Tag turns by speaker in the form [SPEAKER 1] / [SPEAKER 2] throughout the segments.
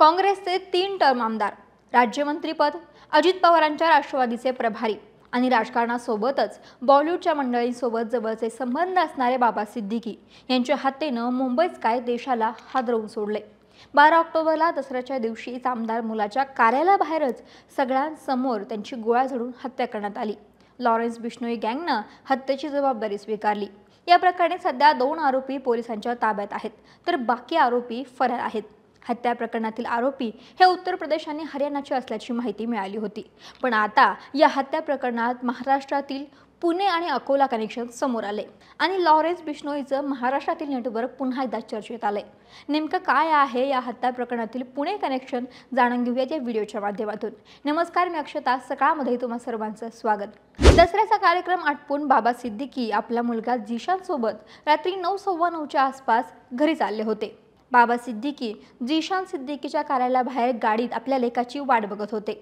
[SPEAKER 1] काँग्रेसचे तीन टर्म आमदार राज्यमंत्रीपद अजित पवारांच्या राष्ट्रवादीचे प्रभारी आणि राजकारणासोबतच बॉलिवूडच्या मंडळींसोबत जवळचे संबंध असणारे बाबा सिद्दीकी यांच्या हत्येनं मुंबईच काय देशाला हादरवून सोडले बारा ऑक्टोबरला दसऱ्याच्या दिवशीच आमदार मुलाच्या कार्यालयाबाहेरच सगळ्यांसमोर त्यांची गोळा झडून हत्या करण्यात आली लॉरेन्स बिष्णोई गँगनं हत्येची जबाबदारी स्वीकारली या प्रकरणी सध्या दोन आरोपी पोलिसांच्या ताब्यात आहेत तर बाकी आरोपी फरार आहेत हत्या प्रकरणातील आरोपी हे उत्तर प्रदेश आणि हरियाणाचे असल्याची माहिती मिळाली होती पण आता या हत्या प्रकरणात महाराष्ट्रातील पुणे आणि अकोला कनेक्शन समोर आले आणि लॉरेन्स बिश्नोईचं महाराष्ट्रातील नेटवर्क पुन्हा एकदा चर्चेत आले नेमकं काय आहे या हत्या प्रकरणातील पुणे कनेक्शन जाणून घेऊयात या व्हिडिओच्या माध्यमातून नमस्कार मी अक्षता सकाळमध्ये तुम्हा सर्वांचं स्वागत दसऱ्याचा कार्यक्रम आटपून बाबा सिद्दीकी आपला मुलगा जिशांसोबत रात्री नऊ सव्वा नऊच्या आसपास घरी चालले होते बाबा सिद्दीकी जीशान सिद्दीकीच्या कार्यालयाबाहेर गाडीत आपल्या लेखाची वाट बघत होते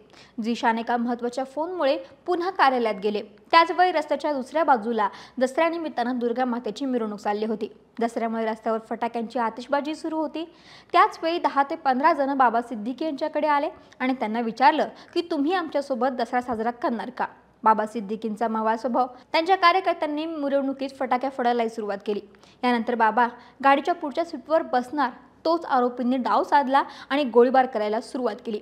[SPEAKER 1] जिशान एका महत्त्वाच्या फोनमुळे पुन्हा कार्यालयात गेले त्याचवेळी रस्त्याच्या दुसऱ्या बाजूला दसऱ्यानिमित्तानं दुर्गा मातेची मिरवणूक चालली होती दसऱ्यामुळे रस्त्यावर फटाक्यांची आतिषबाजी सुरू होती त्याचवेळी दहा ते पंधरा जण बाबा सिद्दीकी यांच्याकडे आले आणि त्यांना विचारलं की तुम्ही आमच्यासोबत दसरा साजरा करणार का बाबा सिद्दीकींचा मावा स्वभाव त्यांच्या कार्यकर्त्यांनी मिरवणुकीत फटाक्या फडायला सुरुवात केली यानंतर बाबा गाडीच्या पुढच्या सीटवर बसणार तोच आरोपींनी डाव साधला आणि गोळीबार करायला सुरुवात केली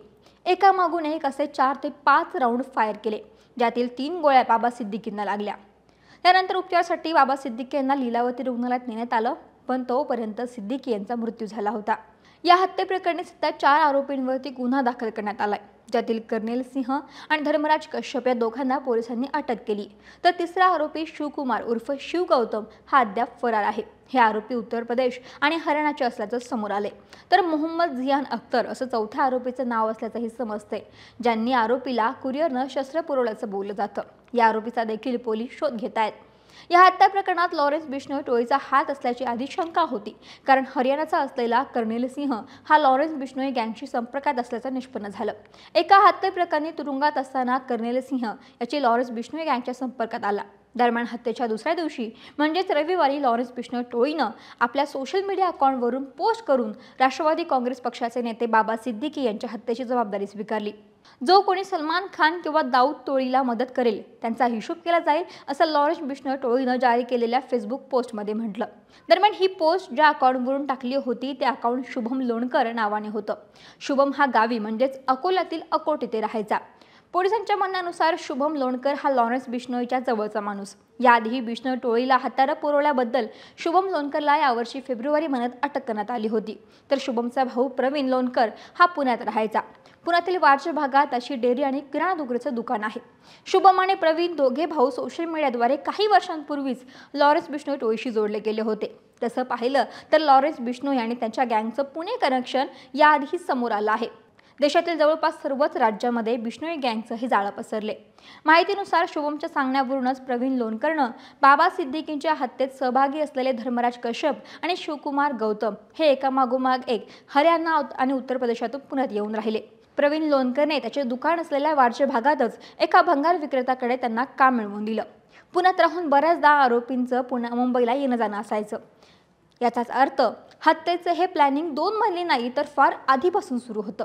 [SPEAKER 1] एकामागून एक असे चार ते पाच राऊंड फायर केले ज्यातील तीन गोळ्या बाबा सिद्दीकींना लागल्या त्यानंतर उपचारासाठी बाबा सिद्दीकी यांना लिलावती रुग्णालयात नेण्यात आलं पण तोपर्यंत सिद्दीकी यांचा मृत्यू झाला होता या हत्येप्रकरणी सध्या चार आरोपींवरती गुन्हा दाखल करण्यात आलाय ज्यातील कर्नेल सिंह आणि धर्मराज कश्यप या दोघांना पोलिसांनी अटक केली तर तिसरा आरोपी शिवकुमार उर्फ शिव गौतम हा अद्याप फरार आहे हे आरोपी उत्तर प्रदेश आणि हरियाणाचे असल्याचं समोर आले तर मोहम्मद झियान अख्तर असं चौथ्या आरोपीचं नाव असल्याचंही समजते ज्यांनी आरोपीला कुरिअरनं शस्त्र पुरवल्याचं बोललं जातं या आरोपीचा देखील पोलीस शोध घेत आहेत या हत्या प्रकरणात लॉरेन्स बिश्नोई टोळीचा हात असल्याची आधी शंका होती कारण हरियाणाचा असलेला कर्नेल सिंह हा लॉरेन्स बिश्नोई गँगशी संपर्कात असल्याचं निष्पन्न झालं एका प्रकरणी तुरुंगात असताना कर्नेल सिंह याची लॉरेन्स बिश्नोई गँगच्या संपर्कात आला दरम्यान हत्येच्या दुसऱ्या दिवशी म्हणजेच रविवारी लॉरेन्स बिश्नोई टोळीनं आपल्या सोशल मीडिया अकाउंटवरून पोस्ट करून राष्ट्रवादी काँग्रेस पक्षाचे नेते बाबा सिद्दीकी यांच्या हत्येची जबाबदारी स्वीकारली जो कोणी सलमान खान किंवा दाऊद टोळीला मदत करेल त्यांचा हिशोब केला जाईल असं लॉरेन्स बिश्नर टोळीनं जारी केलेल्या फेसबुक पोस्टमध्ये म्हटलं दरम्यान ही पोस्ट ज्या अकाउंटवरून टाकली होती ते अकाउंट शुभम लोणकर नावाने होतं शुभम हा गावी म्हणजेच अकोल्यातील अकोट येथे राहायचा पोलिसांच्या म्हणण्यानुसार शुभम लोणकर हा लॉरेन्स बिश्नोईच्या जवळचा माणूस याआधी बिश्नोई टोळीला हातारा पुरवल्याबद्दल शुभम लोणकरला यावर्षी फेब्रुवारी महिन्यात अटक करण्यात आली होती तर शुभमचा भाऊ प्रवीण लोणकर हा पुण्यात राहायचा पुण्यातील वारजे भागात अशी डेअरी आणि किराणा दुग्रीचं दुकान आहे शुभम आणि प्रवीण दोघे भाऊ सोशल मीडियाद्वारे काही वर्षांपूर्वीच लॉरेन्स बिष्णू टोळीशी जोडले गेले होते तसं पाहिलं तर लॉरेन्स बिष्णू आणि त्यांच्या गँगचं पुणे कनेक्शन याआधीही समोर आलं आहे देशातील जवळपास सर्वच राज्यामध्ये बिष्णोई गँगचं हे जाळं पसरले माहितीनुसार शुभमच्या सांगण्यावरूनच प्रवीण लोणकरनं बाबा सिद्दीकींच्या हत्येत सहभागी असलेले धर्मराज कश्यप आणि शिवकुमार गौतम हे एकामागोमाग एक हरियाणा आणि उत्तर प्रदेशातून पुण्यात येऊन राहिले प्रवीण लोणकरने त्याचे दुकान असलेल्या वारजे भागातच एका भंगार विक्रेत्याकडे त्यांना काम मिळवून दिलं पुण्यात राहून बऱ्याचदा आरोपींचं पुण्या मुंबईला येणं जाणं असायचं याचाच अर्थ हत्येचं हे प्लॅनिंग दोन महिने नाही तर फार आधीपासून सुरू होतं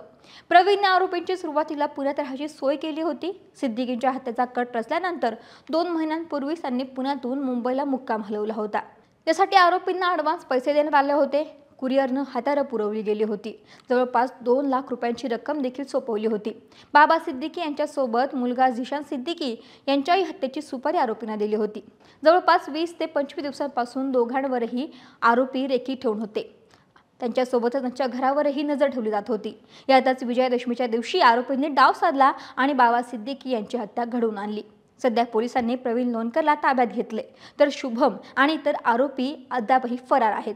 [SPEAKER 1] प्रवीणने आरोपींची सुरुवातीला पुण्यात राहायची सोय केली होती सिद्दीकींच्या हत्येचा कट रचल्यानंतर दोन महिन्यांपूर्वीच त्यांनी पुण्यातून मुंबईला मुक्काम हलवला होता त्यासाठी आरोपींना ॲडव्हान्स पैसे देण्यात आले होते कुरिअरनं हातारं पुरवली गेली होती जवळपास दोन लाख रुपयांची रक्कम देखील सोपवली होती बाबा सिद्दीकी यांच्यासोबत मुलगा झिशान सिद्दीकी यांच्याही हत्येची सुपारी आरोपींना दिली होती जवळपास वीस ते पंचवीस दिवसांपासून दोघांवरही आरोपी रेखी ठेवून होते त्यांच्यासोबतच त्यांच्या घरावरही नजर ठेवली जात होती यातच विजयादशमीच्या दिवशी आरोपींनी डाव साधला आणि बाबा सिद्दीकी यांची हत्या घडवून आणली सध्या पोलिसांनी प्रवीण लोणकरला ताब्यात घेतले तर शुभम आणि इतर आरोपी अद्यापही फरार आहेत